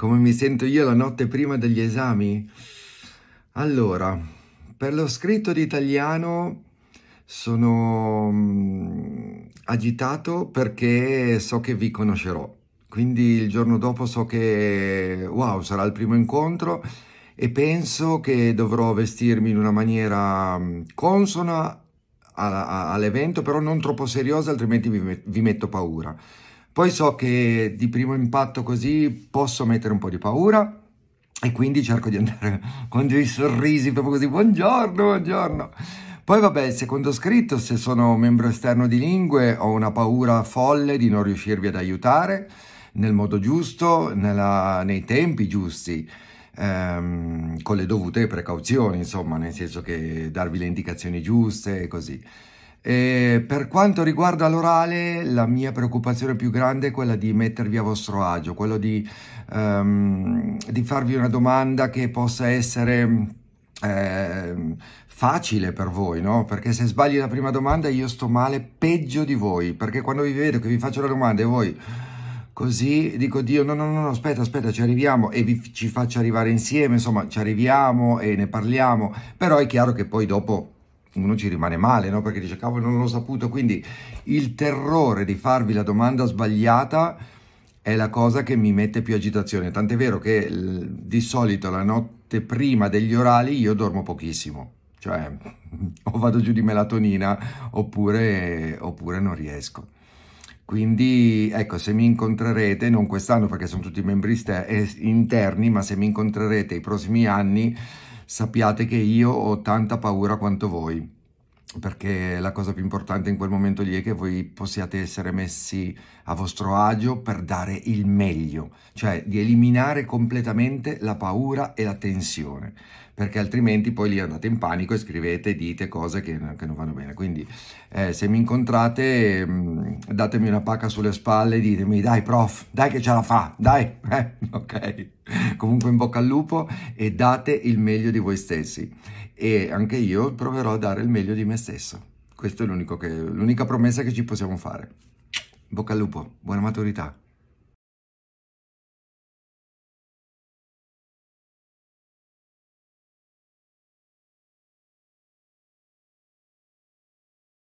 come mi sento io la notte prima degli esami? Allora, per lo scritto di italiano sono mm, agitato perché so che vi conoscerò. Quindi il giorno dopo so che, wow, sarà il primo incontro e penso che dovrò vestirmi in una maniera mm, consona all'evento, però non troppo seriosa, altrimenti vi, metto paura. Poi so che di primo impatto così posso mettere un po' di paura e quindi cerco di andare con dei sorrisi proprio così, buongiorno, buongiorno. Poi vabbè, secondo scritto, se sono membro esterno di lingue ho una paura folle di non riuscirvi ad aiutare nel modo giusto, nella, nei tempi giusti, ehm, con le dovute precauzioni, insomma, nel senso che darvi le indicazioni giuste e così. E per quanto riguarda l'orale, la mia preoccupazione più grande è quella di mettervi a vostro agio, quello di, um, di farvi una domanda che possa essere eh, facile per voi, no? Perché se sbagli la prima domanda io sto male peggio di voi, perché quando vi vedo che vi faccio la domanda e voi così dico Dio no no no, aspetta aspetta ci arriviamo e vi, ci faccio arrivare insieme, insomma ci arriviamo e ne parliamo, però è chiaro che poi dopo uno ci rimane male, no? Perché dice, cavolo, non l'ho saputo. Quindi il terrore di farvi la domanda sbagliata è la cosa che mi mette più agitazione. Tant'è vero che di solito la notte prima degli orali io dormo pochissimo. Cioè, o vado giù di melatonina oppure, oppure non riesco. Quindi, ecco, se mi incontrerete, non quest'anno perché sono tutti membri interni, ma se mi incontrerete i prossimi anni sappiate che io ho tanta paura quanto voi perché la cosa più importante in quel momento lì è che voi possiate essere messi a vostro agio per dare il meglio, cioè di eliminare completamente la paura e la tensione, perché altrimenti poi lì andate in panico e scrivete, dite cose che, che non vanno bene. Quindi eh, se mi incontrate mh, mm, datemi una pacca sulle spalle e ditemi dai prof, dai che ce la fa, dai, eh, ok? Comunque in bocca al lupo e date il meglio di voi stessi e anche io proverò a dare il meglio di me stesso. Questa è l'unica promessa che ci possiamo fare. Bocca al lupo, buona maturità.